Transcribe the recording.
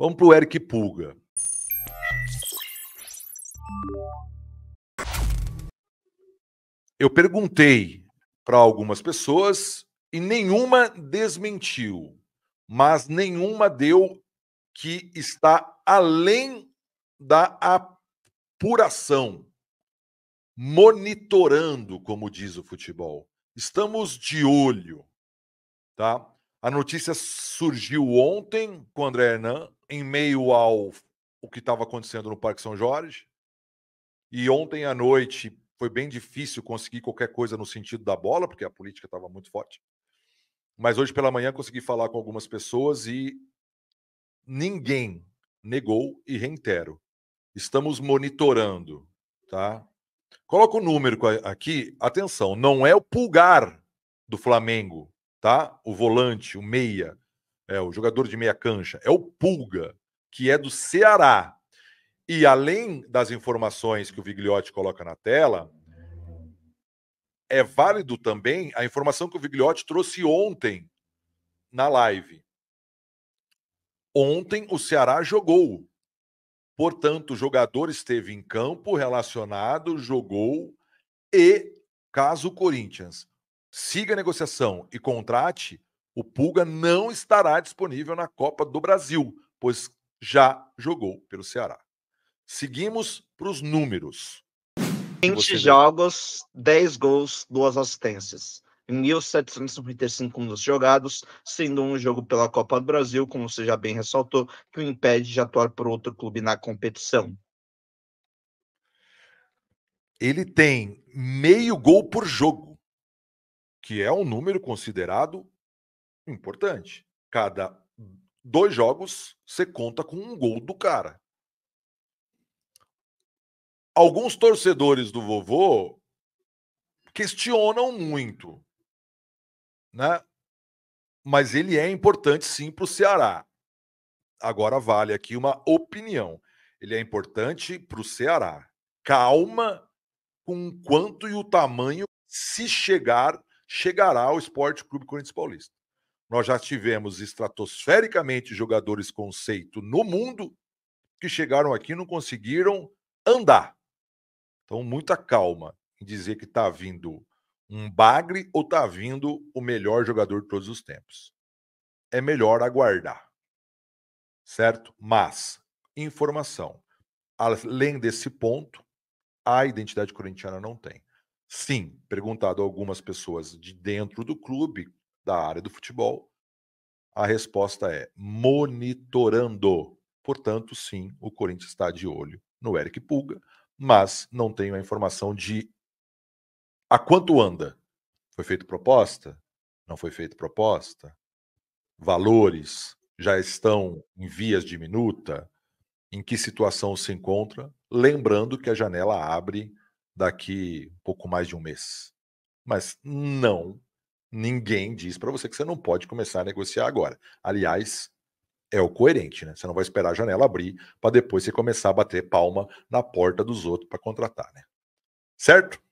Vamos para o Eric Pulga. Eu perguntei para algumas pessoas e nenhuma desmentiu, mas nenhuma deu que está além da apuração, monitorando, como diz o futebol. Estamos de olho, tá? A notícia surgiu ontem com o André Hernan, em meio ao o que estava acontecendo no Parque São Jorge. E ontem à noite foi bem difícil conseguir qualquer coisa no sentido da bola, porque a política estava muito forte. Mas hoje pela manhã consegui falar com algumas pessoas e ninguém negou e reitero. Estamos monitorando, tá? Coloca o um número aqui, atenção, não é o pulgar do Flamengo, tá? O volante, o meia é o jogador de meia cancha, é o Pulga, que é do Ceará. E além das informações que o Vigliotti coloca na tela, é válido também a informação que o Vigliotti trouxe ontem na live. Ontem o Ceará jogou. Portanto, o jogador esteve em campo, relacionado, jogou e caso o Corinthians siga a negociação e contrate, o Pulga não estará disponível na Copa do Brasil, pois já jogou pelo Ceará. Seguimos para os números. 20 jogos, 10 gols, 2 assistências. 1.755 minutos jogados, sendo um jogo pela Copa do Brasil, como você já bem ressaltou, que o impede de atuar por outro clube na competição. Ele tem meio gol por jogo, que é um número considerado Importante. Cada dois jogos, você conta com um gol do cara. Alguns torcedores do vovô questionam muito, né? Mas ele é importante sim para o Ceará. Agora vale aqui uma opinião. Ele é importante para o Ceará. Calma com quanto e o tamanho, se chegar, chegará ao Esporte Clube Corinthians Paulista. Nós já tivemos estratosfericamente jogadores conceito no mundo que chegaram aqui e não conseguiram andar. Então, muita calma em dizer que está vindo um bagre ou está vindo o melhor jogador de todos os tempos. É melhor aguardar. Certo? Mas, informação. Além desse ponto, a identidade corintiana não tem. Sim, perguntado a algumas pessoas de dentro do clube da área do futebol? A resposta é monitorando. Portanto, sim, o Corinthians está de olho no Eric Pulga, mas não tenho a informação de a quanto anda. Foi feita proposta? Não foi feita proposta? Valores já estão em vias de minuta? Em que situação se encontra? Lembrando que a janela abre daqui um pouco mais de um mês. Mas não Ninguém diz para você que você não pode começar a negociar agora. Aliás, é o coerente, né? Você não vai esperar a janela abrir para depois você começar a bater palma na porta dos outros para contratar, né? Certo?